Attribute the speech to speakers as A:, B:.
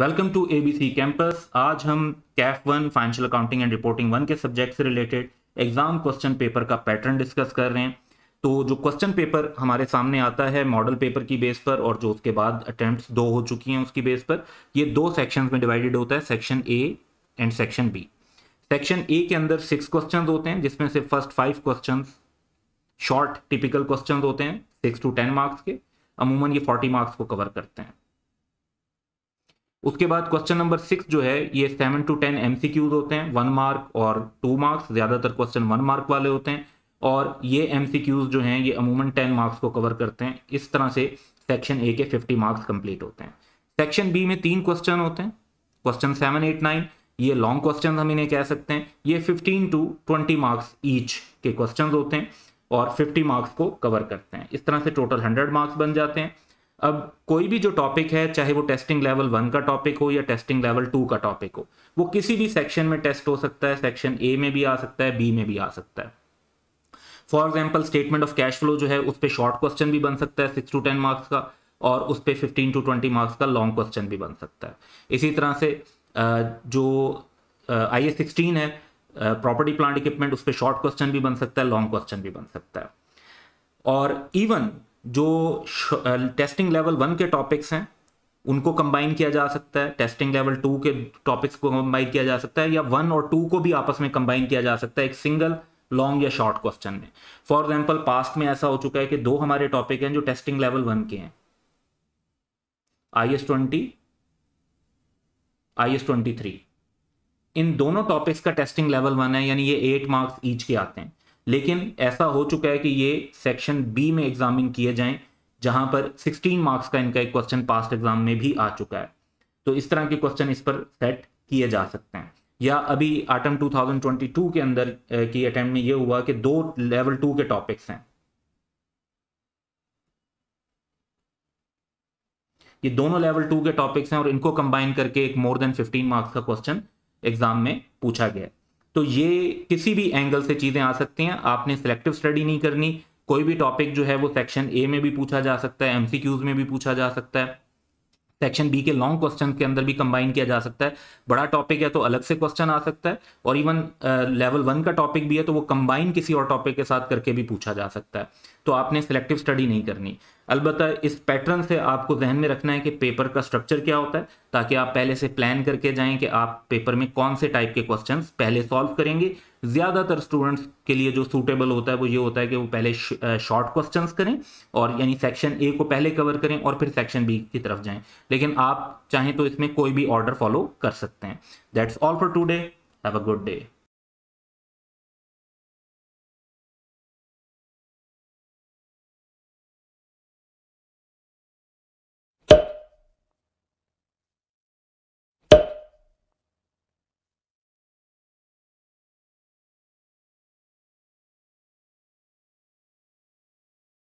A: welcome to ABC campus आज हम CAF one financial accounting and reporting one के subject से रिलेटेड एग्जाम क्वेश्चन पेपर का pattern discuss कर रहे हैं तो जो क्वेश्चन पेपर हमारे सामने आता है मॉडल पेपर की बेस पर और जो उसके बाद अटेम्प्ट दो हो चुकी हैं उसकी बेस पर ये दो सेक्शन में डिवाइडेड होता है section A and section B section A के अंदर सिक्स क्वेश्चन होते हैं जिसमें से first five question short typical question होते हैं सिक्स टू टेन मार्क्स के अमूमन ये फोर्टी मार्क्स को कवर करते हैं उसके बाद क्वेश्चन नंबर सिक्स जो है ये सेवन टू टेन एम होते हैं वन मार्क और टू मार्क्स ज़्यादातर क्वेश्चन वन मार्क वाले होते हैं और ये एम जो हैं ये अमूमन टेन मार्क्स को कवर करते हैं इस तरह से सेक्शन ए के फिफ्टी मार्क्स कंप्लीट होते हैं सेक्शन बी में तीन क्वेश्चन होते हैं क्वेश्चन सेवन एट नाइन ये लॉन्ग क्वेश्चन हम इन्हें कह सकते हैं ये fifteen to twenty marks each के क्वेश्चन होते हैं और फिफ्टी मार्क्स को कवर करते हैं इस तरह से टोटल हंड्रेड मार्क्स बन जाते हैं अब कोई भी जो टॉपिक है चाहे वो टेस्टिंग लेवल वन का टॉपिक हो या टेस्टिंग लेवल टू का टॉपिक हो वो किसी भी सेक्शन में टेस्ट हो सकता है सेक्शन ए में भी आ सकता है बी में भी आ सकता है for example statement of cash flow जो है उस पर शॉर्ट क्वेश्चन भी बन सकता है सिक्स टू टेन मार्क्स का और उस पर फिफ्टीन टू ट्वेंटी मार्क्स का लॉन्ग क्वेश्चन भी बन सकता है इसी तरह से जो आई एस सिक्सटीन है प्रॉपर्टी प्लांट इक्विपमेंट उस पर शॉर्ट क्वेश्चन भी बन सकता है लॉन्ग क्वेश्चन भी बन सकता है और इवन जो टेस्टिंग लेवल वन के टॉपिक्स हैं उनको कंबाइन किया जा सकता है टेस्टिंग लेवल टू के टॉपिक्स को कंबाइन किया जा सकता है या वन और टू को भी आपस में कंबाइन किया जा सकता है एक सिंगल लॉन्ग या शॉर्ट क्वेश्चन में फॉर एग्जाम्पल पास्ट में ऐसा हो चुका है कि दो हमारे टॉपिक हैं जो टेस्टिंग लेवल वन के हैं I S twenty I S twenty three इन दोनों टॉपिक्स का टेस्टिंग लेवल वन है यानी ये एट मार्क्स ईच के आते हैं लेकिन ऐसा हो चुका है कि ये सेक्शन बी में एग्जामिन किए जाएं जहां पर 16 मार्क्स का इनका एक क्वेश्चन पास्ट एग्जाम में भी आ चुका है तो इस तरह के क्वेश्चन इस पर सेट किए जा सकते हैं या अभी आटम 2022 के अंदर की अटेम्प्ट में ये हुआ कि दो लेवल टू के टॉपिक्स हैं ये दोनों लेवल टू के टॉपिक्स हैं और इनको कंबाइन करके एक मोर देन 15 मार्क्स का क्वेश्चन एग्जाम में पूछा गया है तो ये किसी भी एंगल से चीज़ें आ सकती हैं आपने सेलेक्टिव स्टडी नहीं करनी कोई भी टॉपिक जो है वो सेक्शन ए में भी पूछा जा सकता है एमसीक्यूज में भी पूछा जा सकता है सेक्शन बी के लॉन्ग क्वेश्चन के अंदर भी कंबाइन किया जा सकता है बड़ा टॉपिक है तो अलग से क्वेश्चन आ सकता है और इवन लेवल वन का टॉपिक भी है तो वो कंबाइन किसी और टॉपिक के साथ करके भी पूछा जा सकता है तो आपने सेलेक्टिव स्टडी नहीं करनी अलबत्त इस पैटर्न से आपको जहन में रखना है कि पेपर का स्ट्रक्चर क्या होता है ताकि आप पहले से प्लान करके जाएं कि आप पेपर में कौन से टाइप के क्वेश्चंस पहले सॉल्व करेंगे ज़्यादातर स्टूडेंट्स के लिए जो सूटेबल होता है वो ये होता है कि वो पहले शॉर्ट क्वेश्चन करें और यानी सेक्शन ए को पहले कवर करें और फिर सेक्शन बी की तरफ जाएँ लेकिन आप चाहें तो इसमें कोई भी ऑर्डर फॉलो कर सकते हैं that's all for today have a good day